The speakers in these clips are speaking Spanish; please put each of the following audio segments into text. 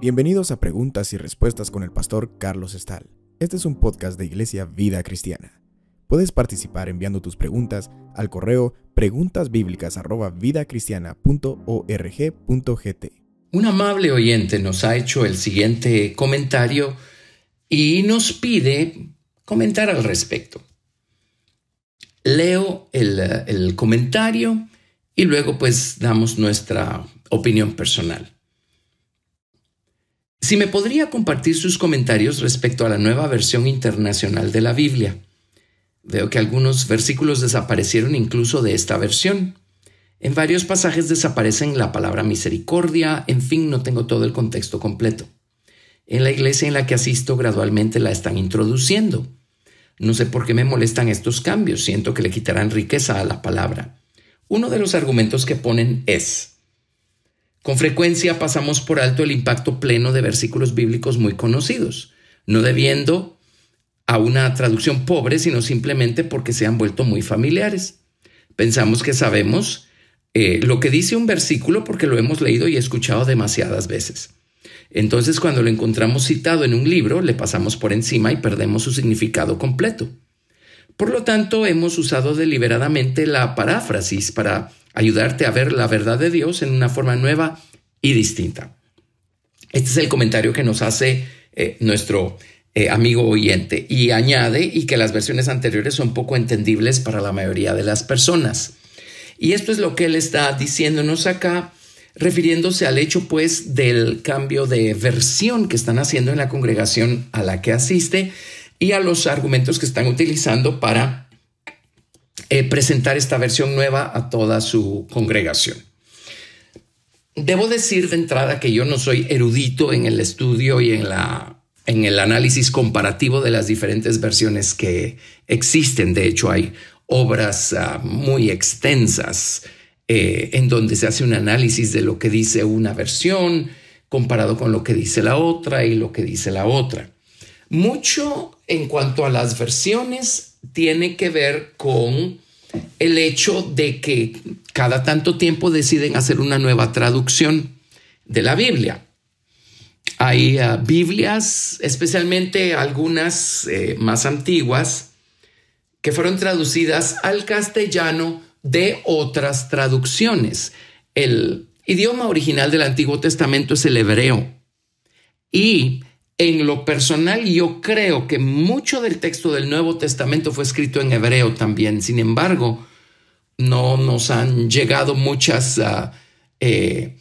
Bienvenidos a Preguntas y Respuestas con el pastor Carlos Estal. Este es un podcast de Iglesia Vida Cristiana. Puedes participar enviando tus preguntas al correo preguntasbiblicas@vidacristiana.org.gt. Un amable oyente nos ha hecho el siguiente comentario y nos pide comentar al respecto. Leo el, comentario y luego pues damos nuestra opinión personal. Si me podría compartir sus comentarios respecto a la nueva versión internacional de la Biblia. Veo que algunos versículos desaparecieron incluso de esta versión. En varios pasajes desaparecen la palabra misericordia, en fin, no tengo todo el contexto completo. En la iglesia en la que asisto gradualmente la están introduciendo. No sé por qué me molestan estos cambios, siento que le quitarán riqueza a la palabra. Uno de los argumentos que ponen es, con frecuencia pasamos por alto el impacto pleno de versículos bíblicos muy conocidos, no debiendo a una traducción pobre, sino simplemente porque se han vuelto muy familiares. Pensamos que sabemos eh, lo que dice un versículo porque lo hemos leído y escuchado demasiadas veces. Entonces cuando lo encontramos citado en un libro, le pasamos por encima y perdemos su significado completo. Por lo tanto, hemos usado deliberadamente la paráfrasis para ayudarte a ver la verdad de Dios en una forma nueva y distinta. Este es el comentario que nos hace eh, nuestro eh, amigo oyente y añade y que las versiones anteriores son poco entendibles para la mayoría de las personas. Y esto es lo que él está diciéndonos acá refiriéndose al hecho pues del cambio de versión que están haciendo en la congregación a la que asiste y a los argumentos que están utilizando para eh, presentar esta versión nueva a toda su congregación. Debo decir de entrada que yo no soy erudito en el estudio y en la en el análisis comparativo de las diferentes versiones que existen. De hecho, hay obras ah, muy extensas eh, en donde se hace un análisis de lo que dice una versión comparado con lo que dice la otra y lo que dice la otra. Mucho en cuanto a las versiones tiene que ver con el hecho de que cada tanto tiempo deciden hacer una nueva traducción de la Biblia. Hay ah, Biblias, especialmente algunas eh, más antiguas, que fueron traducidas al castellano de otras traducciones. El idioma original del Antiguo Testamento es el hebreo. Y en lo personal yo creo que mucho del texto del Nuevo Testamento fue escrito en hebreo también. Sin embargo, no nos han llegado muchas ah, eh,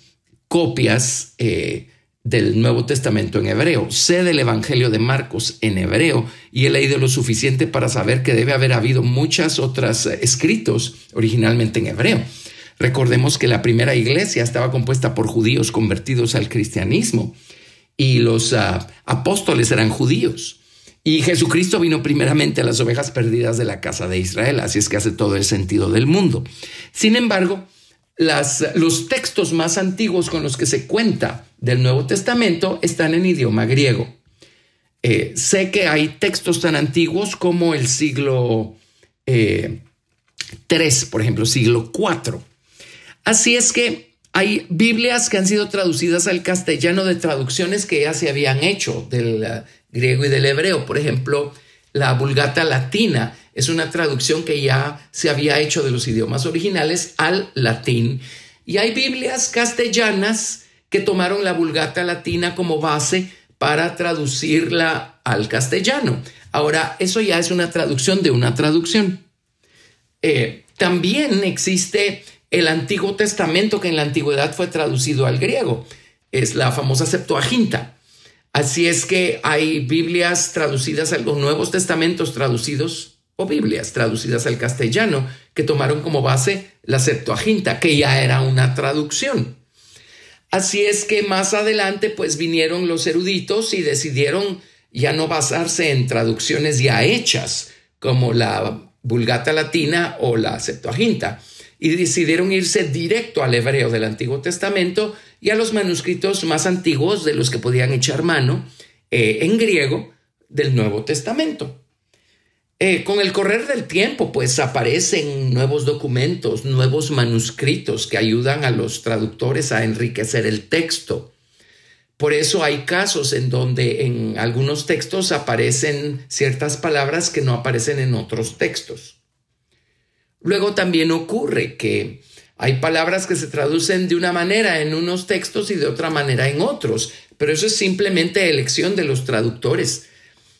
copias. Eh, del Nuevo Testamento en hebreo, sé del Evangelio de Marcos en hebreo y he leído lo suficiente para saber que debe haber habido muchas otras eh, escritos originalmente en hebreo. Recordemos que la primera iglesia estaba compuesta por judíos convertidos al cristianismo y los ah, apóstoles eran judíos. Y Jesucristo vino primeramente a las ovejas perdidas de la casa de Israel, así es que hace todo el sentido del mundo. Sin embargo, los textos más antiguos con los que se cuenta del Nuevo Testamento están en idioma griego. Eh, sé que hay textos tan antiguos como el siglo III, eh, por ejemplo, siglo IV. Así es que hay Biblias que han sido traducidas al castellano de traducciones que ya se habían hecho del eh, griego y del hebreo. Por ejemplo, la Vulgata Latina es una traducción que ya se había hecho de los idiomas originales al latín. Y hay Biblias castellanas que tomaron la vulgata latina como base para traducirla al castellano. Ahora, eso ya es una traducción de una traducción. Eh, también existe el Antiguo Testamento que en la antigüedad fue traducido al griego. Es la famosa Septuaginta. Así es que hay Biblias traducidas, los Nuevos Testamentos traducidos o Biblias traducidas al castellano, que tomaron como base la Septuaginta, que ya era una traducción. Así es que más adelante pues vinieron los eruditos y decidieron ya no basarse en traducciones ya hechas, como la Vulgata Latina o la Septuaginta, y decidieron irse directo al hebreo del Antiguo Testamento y a los manuscritos más antiguos de los que podían echar mano eh, en griego del Nuevo Testamento. Eh, con el correr del tiempo, pues aparecen nuevos documentos, nuevos manuscritos que ayudan a los traductores a enriquecer el texto. Por eso hay casos en donde en algunos textos aparecen ciertas palabras que no aparecen en otros textos. Luego también ocurre que hay palabras que se traducen de una manera en unos textos y de otra manera en otros, pero eso es simplemente elección de los traductores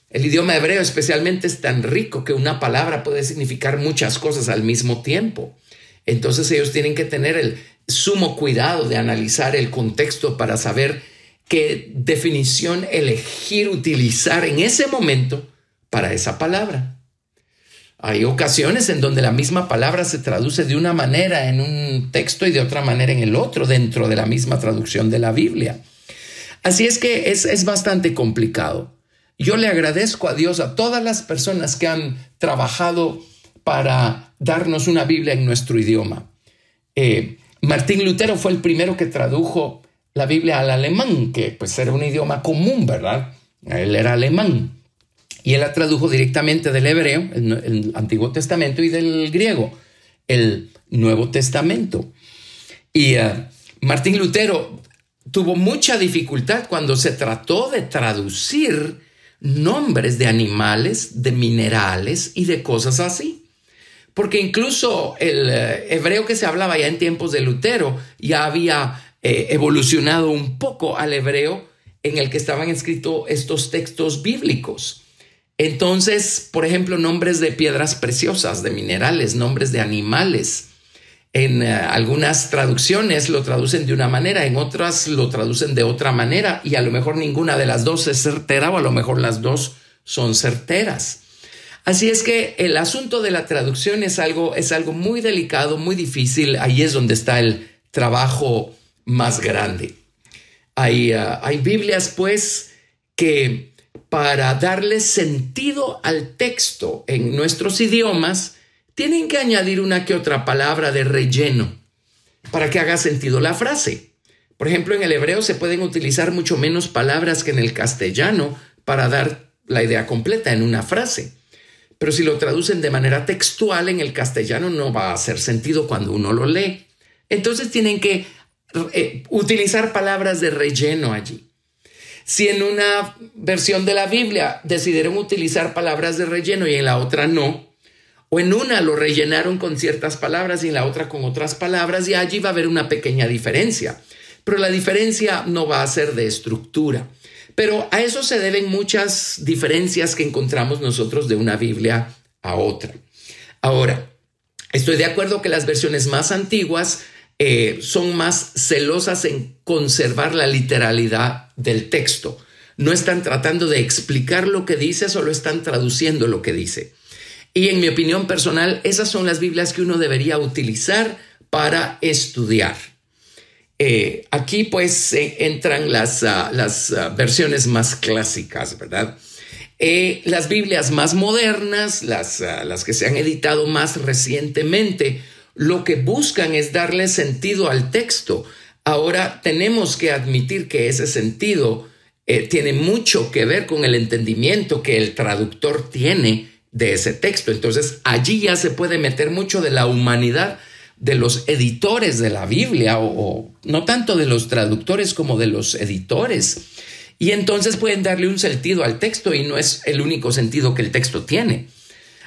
el idioma hebreo especialmente es tan rico que una palabra puede significar muchas cosas al mismo tiempo. Entonces ellos tienen que tener el sumo cuidado de analizar el contexto para saber qué definición elegir utilizar en ese momento para esa palabra. Hay ocasiones en donde la misma palabra se traduce de una manera en un texto y de otra manera en el otro, dentro de la misma traducción de la Biblia. Así es que es, es bastante complicado. Yo le agradezco a Dios a todas las personas que han trabajado para darnos una Biblia en nuestro idioma. Eh, Martín Lutero fue el primero que tradujo la Biblia al alemán, que pues era un idioma común, ¿verdad? Él era alemán. Y él la tradujo directamente del hebreo, el, Antiguo Testamento, y del griego, el Nuevo Testamento. Y eh, Martín Lutero tuvo mucha dificultad cuando se trató de traducir nombres de animales, de minerales y de cosas así. Porque incluso el eh, hebreo que se hablaba ya en tiempos de Lutero ya había eh, evolucionado un poco al hebreo en el que estaban escritos estos textos bíblicos. Entonces, por ejemplo, nombres de piedras preciosas, de minerales, nombres de animales, en eh, algunas traducciones lo traducen de una manera, en otras lo traducen de otra manera y a lo mejor ninguna de las dos es certera o a lo mejor las dos son certeras. Así es que el asunto de la traducción es algo, es algo muy delicado, muy difícil. Ahí es donde está el trabajo más grande. Hay, eh, hay Biblias, pues, que para darle sentido al texto en nuestros idiomas, tienen que añadir una que otra palabra de relleno para que haga sentido la frase. Por ejemplo, en el hebreo se pueden utilizar mucho menos palabras que en el castellano para dar la idea completa en una frase. Pero si lo traducen de manera textual en el castellano no va a hacer sentido cuando uno lo lee. Entonces tienen que eh, utilizar palabras de relleno allí. Si en una versión de la Biblia decidieron utilizar palabras de relleno y en la otra no, o en una lo rellenaron con ciertas palabras y en la otra con otras palabras y allí va a haber una pequeña diferencia. Pero la diferencia no va a ser de estructura. Pero a eso se deben muchas diferencias que encontramos nosotros de una Biblia a otra. Ahora, estoy de acuerdo que las versiones más antiguas eh, son más celosas en conservar la literalidad del texto. No están tratando de explicar lo que dice, solo están traduciendo lo que dice. Y en mi opinión personal, esas son las Biblias que uno debería utilizar para estudiar. Eh, aquí pues eh, entran las, ah, ah, versiones más clásicas, ¿verdad? Eh, las Biblias más modernas, las, ah, las que se han editado más recientemente, lo que buscan es darle sentido al texto. Ahora tenemos que admitir que ese sentido tiene mucho que ver con el entendimiento que el traductor tiene de ese texto. Entonces allí ya se puede meter mucho de la humanidad de los editores de la Biblia, o, no tanto de los traductores como de los editores. Y entonces pueden darle un sentido al texto y no es el único sentido que el texto tiene.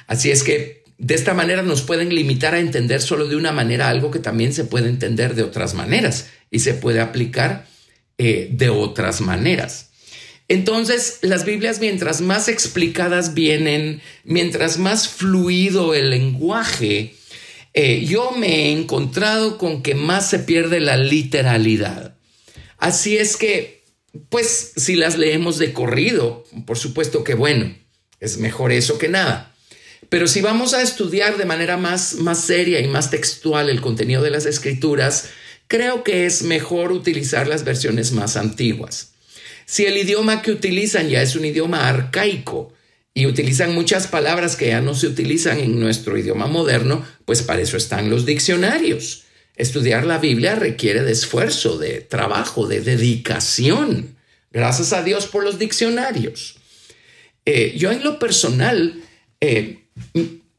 Así es que de esta manera nos pueden limitar a entender solo de una manera algo que también se puede entender de otras maneras y se puede aplicar eh, de otras maneras. Entonces, las Biblias, mientras más explicadas vienen, mientras más fluido el lenguaje, eh, yo me he encontrado con que más se pierde la literalidad. Así es que, pues, si las leemos de corrido, por supuesto que bueno, es mejor eso que nada. Pero si vamos a estudiar de manera más seria y más textual el contenido de las escrituras, creo que es mejor utilizar las versiones más antiguas. Si el idioma que utilizan ya es un idioma arcaico y utilizan muchas palabras que ya no se utilizan en nuestro idioma moderno, pues para eso están los diccionarios. Estudiar la Biblia requiere de esfuerzo, de trabajo, de dedicación. Gracias a Dios por los diccionarios. Eh, yo en lo personal, eh,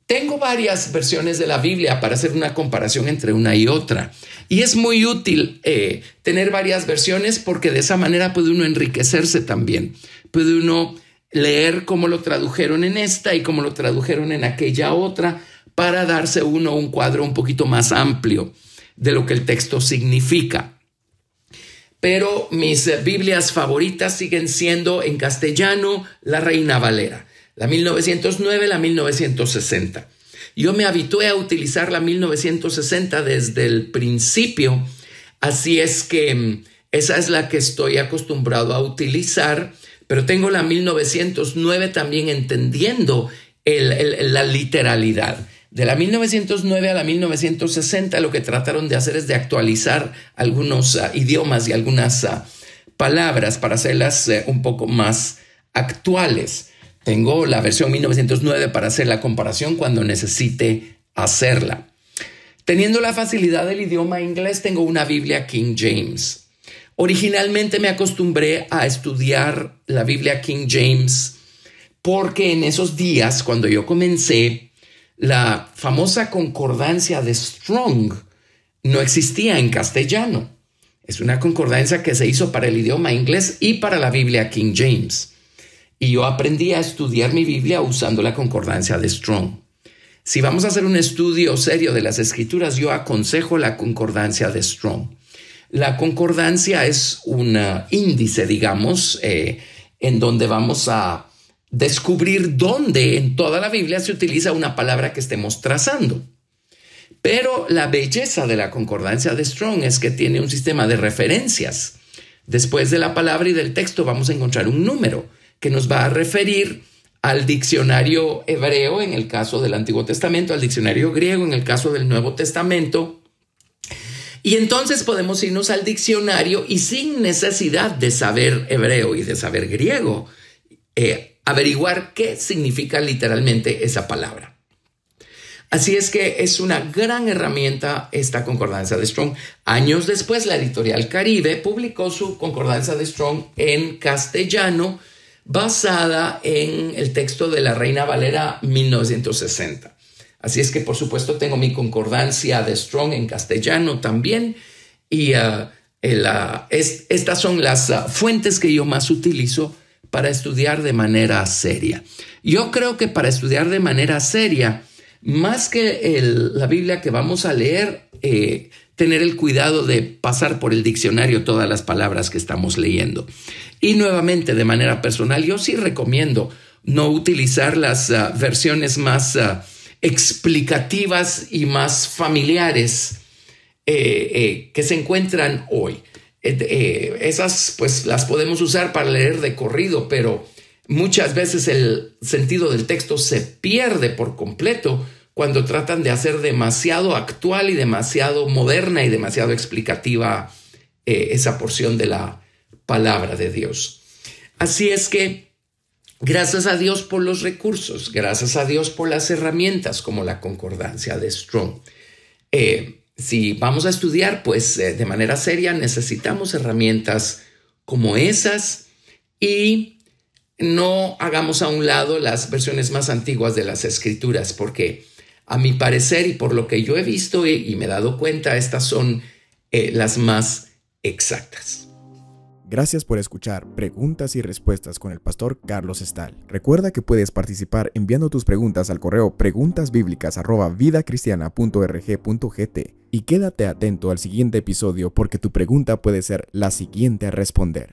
tengo varias versiones de la Biblia para hacer una comparación entre una y otra. Y es muy útil eh, tener varias versiones porque de esa manera puede uno enriquecerse también. Puede uno leer cómo lo tradujeron en esta y cómo lo tradujeron en aquella otra para darse uno un cuadro un poquito más amplio de lo que el texto significa. Pero mis eh, Biblias favoritas siguen siendo en castellano la Reina Valera la 1909, la 1960. Yo me habitué a utilizar la 1960 desde el principio, así es que mm, esa es la que estoy acostumbrado a utilizar, pero tengo la 1909 también entendiendo la literalidad. De la 1909 a la 1960 lo que trataron de hacer es de actualizar algunos ah, idiomas y algunas ah, palabras para hacerlas eh, un poco más actuales. Tengo la versión 1909 para hacer la comparación cuando necesite hacerla. Teniendo la facilidad del idioma inglés, tengo una Biblia King James. Originalmente me acostumbré a estudiar la Biblia King James porque en esos días, cuando yo comencé, la famosa concordancia de Strong no existía en castellano. Es una concordancia que se hizo para el idioma inglés y para la Biblia King James. Y yo aprendí a estudiar mi Biblia usando la concordancia de Strong. Si vamos a hacer un estudio serio de las escrituras, yo aconsejo la concordancia de Strong. La concordancia es un índice, digamos, eh, en donde vamos a descubrir dónde en toda la Biblia se utiliza una palabra que estemos trazando. Pero la belleza de la concordancia de Strong es que tiene un sistema de referencias. Después de la palabra y del texto vamos a encontrar un número que nos va a referir al diccionario hebreo en el caso del Antiguo Testamento, al diccionario griego en el caso del Nuevo Testamento. Y entonces podemos irnos al diccionario y sin necesidad de saber hebreo y de saber griego, eh, averiguar qué significa literalmente esa palabra. Así es que es una gran herramienta esta concordancia de Strong. Años después, la editorial Caribe publicó su concordancia de Strong en castellano basada en el texto de la Reina Valera 1960. Así es que por supuesto tengo mi concordancia de Strong en castellano también y ah, eh, estas son las ah, fuentes que yo más utilizo para estudiar de manera seria. Yo creo que para estudiar de manera seria, más que la Biblia que vamos a leer, eh, tener el cuidado de pasar por el diccionario todas las palabras que estamos leyendo. Y nuevamente, de manera personal, yo sí recomiendo no utilizar las ah, versiones más ah, explicativas y más familiares eh, eh, que se encuentran hoy. Eh, esas pues las podemos usar para leer de corrido, pero muchas veces el sentido del texto se pierde por completo cuando tratan de hacer demasiado actual y demasiado moderna y demasiado explicativa eh, esa porción de la palabra de Dios. Así es que gracias a Dios por los recursos, gracias a Dios por las herramientas como la concordancia de Strong. Eh, si vamos a estudiar, pues eh, de manera seria necesitamos herramientas como esas y no hagamos a un lado las versiones más antiguas de las escrituras, porque a mi parecer y por lo que yo he visto y, me he dado cuenta, estas son eh, las más exactas. Gracias por escuchar Preguntas y Respuestas con el pastor Carlos Estal. Recuerda que puedes participar enviando tus preguntas al correo preguntasbiblicas@vidacristiana.org.gt y quédate atento al siguiente episodio porque tu pregunta puede ser la siguiente a responder.